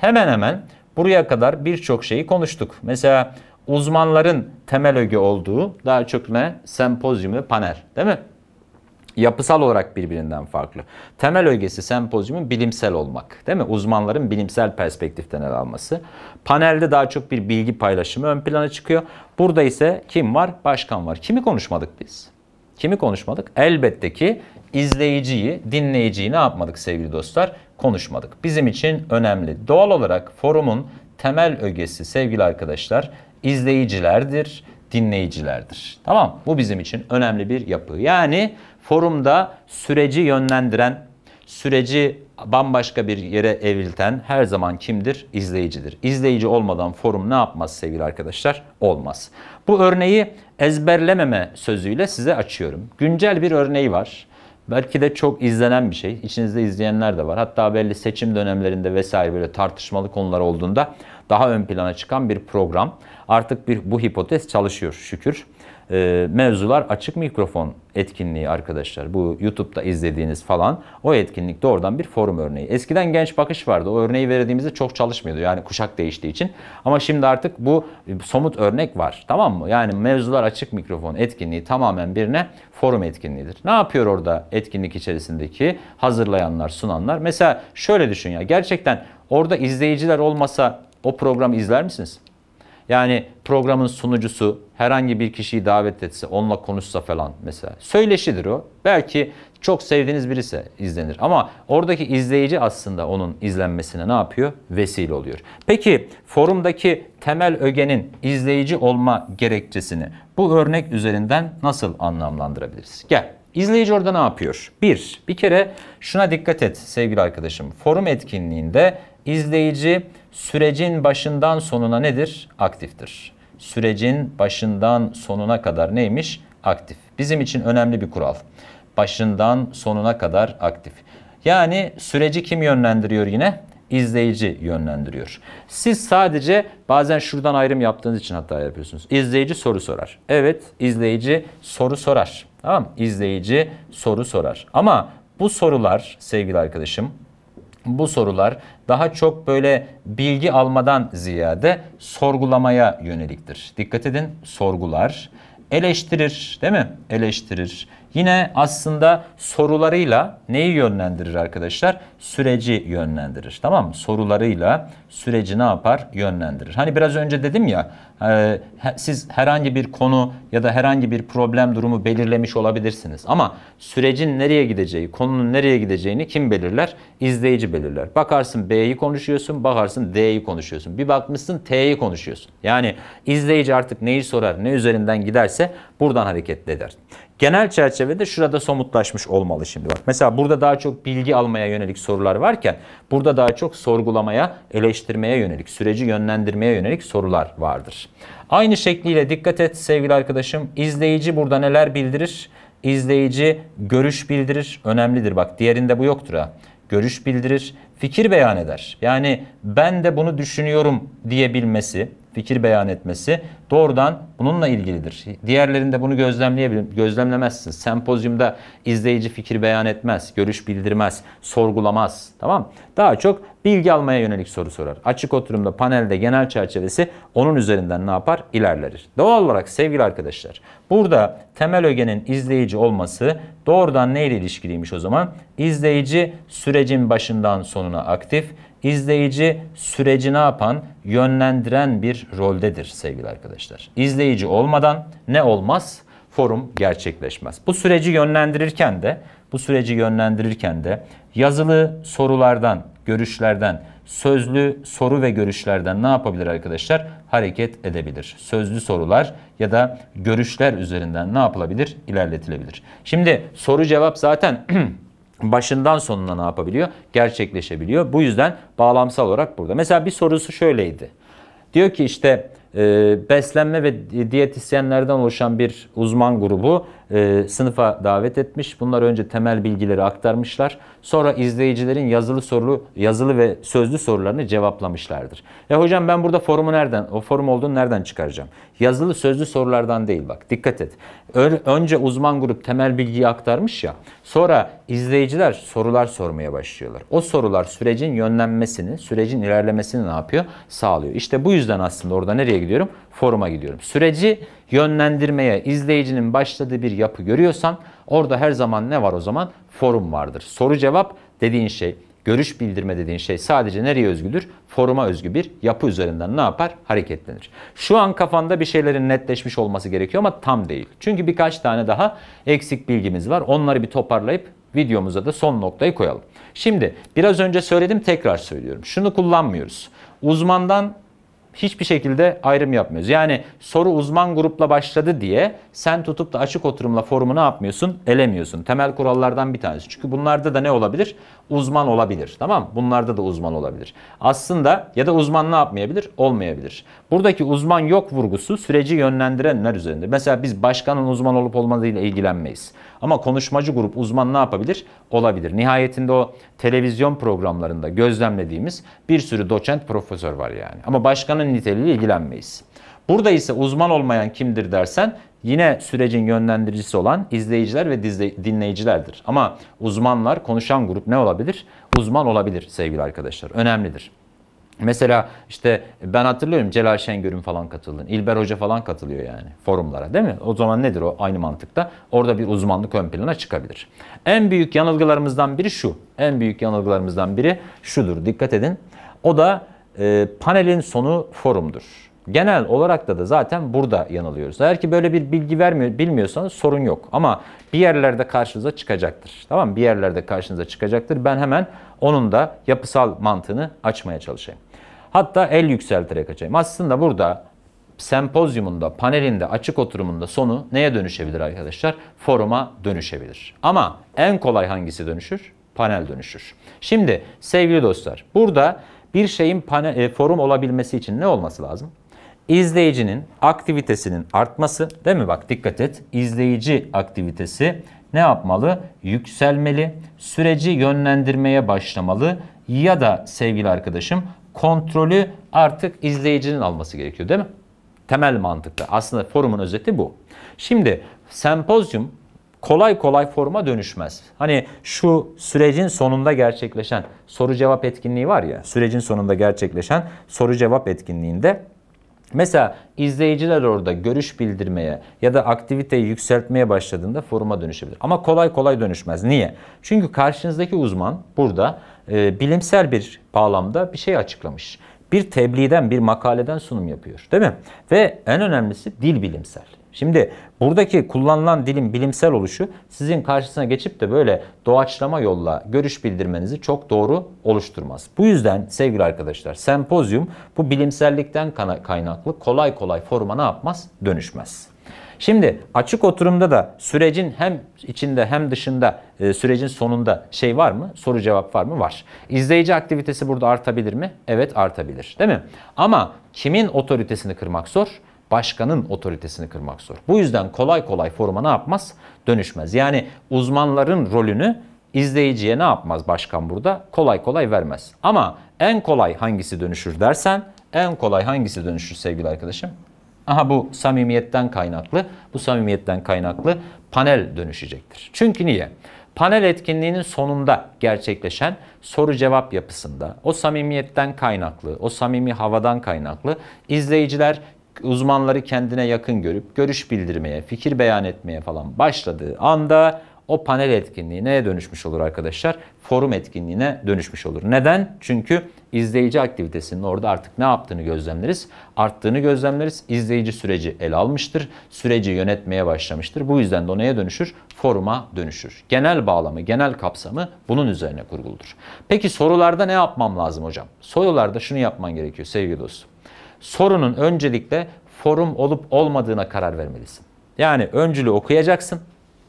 Hemen hemen buraya kadar birçok şeyi konuştuk. Mesela uzmanların temel öge olduğu daha çok ne? Sempozyum ve panel değil mi? Yapısal olarak birbirinden farklı. Temel ögesi sempozyumun bilimsel olmak değil mi? Uzmanların bilimsel perspektiften ele alması. Panelde daha çok bir bilgi paylaşımı ön plana çıkıyor. Burada ise kim var? Başkan var. Kimi konuşmadık biz? Kimi konuşmadık? Elbette ki izleyiciyi, dinleyiciyi ne yapmadık sevgili dostlar? Konuşmadık. Bizim için önemli. Doğal olarak forumun temel ögesi sevgili arkadaşlar izleyicilerdir, dinleyicilerdir. Tamam Bu bizim için önemli bir yapı. Yani forumda süreci yönlendiren, süreci bambaşka bir yere evrilten her zaman kimdir? İzleyicidir. İzleyici olmadan forum ne yapmaz sevgili arkadaşlar? Olmaz. Bu örneği ezberlememe sözüyle size açıyorum. Güncel bir örneği var. Belki de çok izlenen bir şey. İçinizde izleyenler de var. Hatta belli seçim dönemlerinde vesaire böyle tartışmalı konular olduğunda daha ön plana çıkan bir program. Artık bir bu hipotez çalışıyor şükür. E, mevzular açık mikrofon etkinliği arkadaşlar. Bu YouTube'da izlediğiniz falan o etkinlik doğrudan bir forum örneği. Eskiden genç bakış vardı. O örneği verdiğimizde çok çalışmıyordu. Yani kuşak değiştiği için. Ama şimdi artık bu e, somut örnek var. Tamam mı? Yani mevzular açık mikrofon etkinliği tamamen birine forum etkinliğidir. Ne yapıyor orada etkinlik içerisindeki hazırlayanlar, sunanlar? Mesela şöyle düşün ya. Gerçekten orada izleyiciler olmasa o programı izler misiniz? Yani programın sunucusu herhangi bir kişiyi davet etse, onunla konuşsa falan mesela. Söyleşidir o. Belki çok sevdiğiniz birisi izlenir. Ama oradaki izleyici aslında onun izlenmesine ne yapıyor? Vesile oluyor. Peki forumdaki temel ögenin izleyici olma gerekçesini bu örnek üzerinden nasıl anlamlandırabiliriz? Gel. İzleyici orada ne yapıyor? Bir, bir kere şuna dikkat et sevgili arkadaşım. Forum etkinliğinde izleyici sürecin başından sonuna nedir? Aktiftir. Sürecin başından sonuna kadar neymiş? Aktif. Bizim için önemli bir kural. Başından sonuna kadar aktif. Yani süreci kim yönlendiriyor yine? İzleyici yönlendiriyor. Siz sadece bazen şuradan ayrım yaptığınız için hatta yapıyorsunuz. İzleyici soru sorar. Evet, izleyici soru sorar. Tamam mı? İzleyici soru sorar. Ama bu sorular sevgili arkadaşım bu sorular daha çok böyle bilgi almadan ziyade sorgulamaya yöneliktir. Dikkat edin sorgular eleştirir değil mi? Eleştirir yine aslında sorularıyla neyi yönlendirir arkadaşlar? Süreci yönlendirir. Tamam mı? Sorularıyla süreci ne yapar? Yönlendirir. Hani biraz önce dedim ya e, siz herhangi bir konu ya da herhangi bir problem durumu belirlemiş olabilirsiniz. Ama sürecin nereye gideceği, konunun nereye gideceğini kim belirler? İzleyici belirler. Bakarsın B'yi konuşuyorsun, bakarsın D'yi konuşuyorsun. Bir bakmışsın T'yi konuşuyorsun. Yani izleyici artık neyi sorar, ne üzerinden giderse buradan hareket eder genel çerçevede şurada somutlaşmış olmalı şimdi bak. Mesela burada daha çok bilgi almaya yönelik sorular varken burada daha çok sorgulamaya, eleştirmeye yönelik, süreci yönlendirmeye yönelik sorular vardır. Aynı şekliyle dikkat et sevgili arkadaşım. İzleyici burada neler bildirir? İzleyici görüş bildirir. Önemlidir bak. Diğerinde bu yoktur ha. Görüş bildirir, fikir beyan eder. Yani ben de bunu düşünüyorum diyebilmesi, fikir beyan etmesi doğrudan bununla ilgilidir. Diğerlerinde bunu gözlemleyebilir, gözlemlemezsiniz. Sempozyumda izleyici fikir beyan etmez, görüş bildirmez, sorgulamaz. Tamam? Daha çok bilgi almaya yönelik soru sorar. Açık oturumda panelde genel çerçevesi onun üzerinden ne yapar? İlerler. Doğal olarak sevgili arkadaşlar, burada temel ögenin izleyici olması doğrudan neyle ilişkiliymiş o zaman? İzleyici sürecin başından sonuna aktif, İzleyici süreci ne yapan? Yönlendiren bir roldedir sevgili arkadaşlar. İzleyici olmadan ne olmaz? Forum gerçekleşmez. Bu süreci yönlendirirken de bu süreci yönlendirirken de yazılı sorulardan, görüşlerden, sözlü soru ve görüşlerden ne yapabilir arkadaşlar? Hareket edebilir. Sözlü sorular ya da görüşler üzerinden ne yapılabilir? İlerletilebilir. Şimdi soru cevap zaten başından sonuna ne yapabiliyor? Gerçekleşebiliyor. Bu yüzden bağlamsal olarak burada. Mesela bir sorusu şöyleydi. Diyor ki işte e, beslenme ve diyetisyenlerden oluşan bir uzman grubu e, sınıfa davet etmiş. Bunlar önce temel bilgileri aktarmışlar. Sonra izleyicilerin yazılı sorulu, yazılı ve sözlü sorularını cevaplamışlardır. Ya e, hocam ben burada forumu nereden, o forum olduğunu nereden çıkaracağım? Yazılı sözlü sorulardan değil bak dikkat et. Önce uzman grup temel bilgiyi aktarmış ya. Sonra izleyiciler sorular sormaya başlıyorlar. O sorular sürecin yönlenmesini, sürecin ilerlemesini ne yapıyor? Sağlıyor. İşte bu yüzden aslında orada nereye gidiyorum? Foruma gidiyorum. Süreci yönlendirmeye izleyicinin başladığı bir yapı görüyorsan orada her zaman ne var o zaman? Forum vardır. Soru cevap dediğin şey, görüş bildirme dediğin şey sadece nereye özgüdür? Foruma özgü bir yapı üzerinden ne yapar? Hareketlenir. Şu an kafanda bir şeylerin netleşmiş olması gerekiyor ama tam değil. Çünkü birkaç tane daha eksik bilgimiz var. Onları bir toparlayıp videomuza da son noktayı koyalım. Şimdi biraz önce söyledim tekrar söylüyorum. Şunu kullanmıyoruz. Uzmandan hiçbir şekilde ayrım yapmıyoruz. Yani soru uzman grupla başladı diye sen tutup da açık oturumla forumu ne yapmıyorsun? Elemiyorsun. Temel kurallardan bir tanesi. Çünkü bunlarda da ne olabilir? Uzman olabilir. Tamam mı? Bunlarda da uzman olabilir. Aslında ya da uzman ne yapmayabilir? Olmayabilir. Buradaki uzman yok vurgusu süreci yönlendirenler üzerinde. Mesela biz başkanın uzman olup olmadığıyla ilgilenmeyiz. Ama konuşmacı grup uzman ne yapabilir? Olabilir. Nihayetinde o televizyon programlarında gözlemlediğimiz bir sürü doçent profesör var yani. Ama başkanın öğretmen niteliğiyle ilgilenmeyiz. Burada ise uzman olmayan kimdir dersen yine sürecin yönlendiricisi olan izleyiciler ve dinleyicilerdir. Ama uzmanlar, konuşan grup ne olabilir? Uzman olabilir sevgili arkadaşlar. Önemlidir. Mesela işte ben hatırlıyorum Celal Şengör'ün falan katıldığını. İlber Hoca falan katılıyor yani forumlara değil mi? O zaman nedir o aynı mantıkta? Orada bir uzmanlık ön plana çıkabilir. En büyük yanılgılarımızdan biri şu. En büyük yanılgılarımızdan biri şudur. Dikkat edin. O da e, panelin sonu forumdur. Genel olarak da da zaten burada yanılıyoruz. Eğer ki böyle bir bilgi vermiyor, bilmiyorsanız sorun yok. Ama bir yerlerde karşınıza çıkacaktır. Tamam mı? Bir yerlerde karşınıza çıkacaktır. Ben hemen onun da yapısal mantığını açmaya çalışayım. Hatta el yükselterek açayım. Aslında burada sempozyumunda, panelinde, açık oturumunda sonu neye dönüşebilir arkadaşlar? Foruma dönüşebilir. Ama en kolay hangisi dönüşür? Panel dönüşür. Şimdi sevgili dostlar burada bir şeyin pane, e, forum olabilmesi için ne olması lazım? İzleyicinin aktivitesinin artması değil mi? Bak dikkat et. İzleyici aktivitesi ne yapmalı? Yükselmeli, süreci yönlendirmeye başlamalı ya da sevgili arkadaşım kontrolü artık izleyicinin alması gerekiyor değil mi? Temel mantıkta. Aslında forumun özeti bu. Şimdi sempozyum kolay kolay forma dönüşmez. Hani şu sürecin sonunda gerçekleşen soru cevap etkinliği var ya, sürecin sonunda gerçekleşen soru cevap etkinliğinde Mesela izleyiciler orada görüş bildirmeye ya da aktiviteyi yükseltmeye başladığında foruma dönüşebilir. Ama kolay kolay dönüşmez. Niye? Çünkü karşınızdaki uzman burada e, bilimsel bir bağlamda bir şey açıklamış. Bir tebliğden, bir makaleden sunum yapıyor. Değil mi? Ve en önemlisi dil bilimsel. Şimdi buradaki kullanılan dilin bilimsel oluşu sizin karşısına geçip de böyle doğaçlama yolla görüş bildirmenizi çok doğru oluşturmaz. Bu yüzden sevgili arkadaşlar sempozyum bu bilimsellikten kaynaklı kolay kolay foruma ne yapmaz? Dönüşmez. Şimdi açık oturumda da sürecin hem içinde hem dışında e, sürecin sonunda şey var mı? Soru cevap var mı? Var. İzleyici aktivitesi burada artabilir mi? Evet artabilir. Değil mi? Ama kimin otoritesini kırmak zor? başkanın otoritesini kırmak zor. Bu yüzden kolay kolay foruma ne yapmaz? Dönüşmez. Yani uzmanların rolünü izleyiciye ne yapmaz başkan burada? Kolay kolay vermez. Ama en kolay hangisi dönüşür dersen en kolay hangisi dönüşür sevgili arkadaşım? Aha bu samimiyetten kaynaklı, bu samimiyetten kaynaklı panel dönüşecektir. Çünkü niye? Panel etkinliğinin sonunda gerçekleşen soru cevap yapısında o samimiyetten kaynaklı, o samimi havadan kaynaklı izleyiciler uzmanları kendine yakın görüp görüş bildirmeye, fikir beyan etmeye falan başladığı anda o panel etkinliği neye dönüşmüş olur arkadaşlar? Forum etkinliğine dönüşmüş olur. Neden? Çünkü izleyici aktivitesinin orada artık ne yaptığını gözlemleriz. Arttığını gözlemleriz. İzleyici süreci el almıştır. Süreci yönetmeye başlamıştır. Bu yüzden de o neye dönüşür? Foruma dönüşür. Genel bağlamı, genel kapsamı bunun üzerine kurguludur. Peki sorularda ne yapmam lazım hocam? Sorularda şunu yapman gerekiyor sevgili dostum sorunun öncelikle forum olup olmadığına karar vermelisin. Yani öncülü okuyacaksın.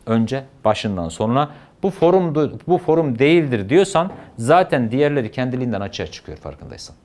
Önce başından sonuna bu forum bu forum değildir diyorsan zaten diğerleri kendiliğinden açığa çıkıyor farkındaysan.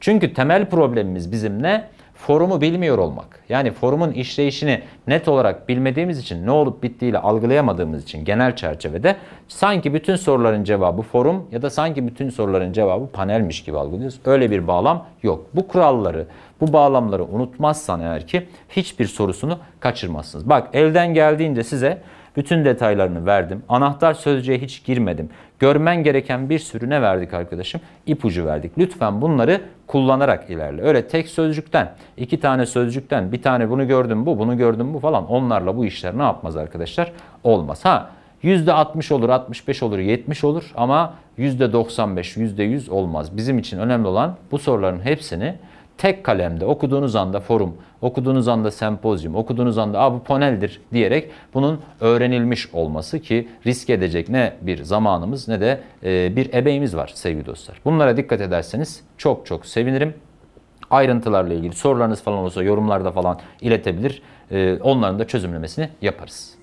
Çünkü temel problemimiz bizim ne? forumu bilmiyor olmak. Yani forumun işleyişini net olarak bilmediğimiz için ne olup bittiğiyle algılayamadığımız için genel çerçevede sanki bütün soruların cevabı forum ya da sanki bütün soruların cevabı panelmiş gibi algılıyoruz. Öyle bir bağlam yok. Bu kuralları, bu bağlamları unutmazsan eğer ki hiçbir sorusunu kaçırmazsınız. Bak elden geldiğince size bütün detaylarını verdim. Anahtar sözcüğe hiç girmedim. Görmen gereken bir sürü ne verdik arkadaşım? İpucu verdik. Lütfen bunları kullanarak ilerle. Öyle tek sözcükten, iki tane sözcükten, bir tane bunu gördüm bu, bunu gördüm bu falan onlarla bu işler ne yapmaz arkadaşlar? Olmaz. Ha %60 olur, 65 olur, 70 olur ama %95, %100 olmaz. Bizim için önemli olan bu soruların hepsini tek kalemde okuduğunuz anda forum, okuduğunuz anda sempozyum, okuduğunuz anda Aa, bu paneldir diyerek bunun öğrenilmiş olması ki risk edecek ne bir zamanımız ne de e, bir ebeğimiz var sevgili dostlar. Bunlara dikkat ederseniz çok çok sevinirim. Ayrıntılarla ilgili sorularınız falan olsa yorumlarda falan iletebilir. E, onların da çözümlemesini yaparız.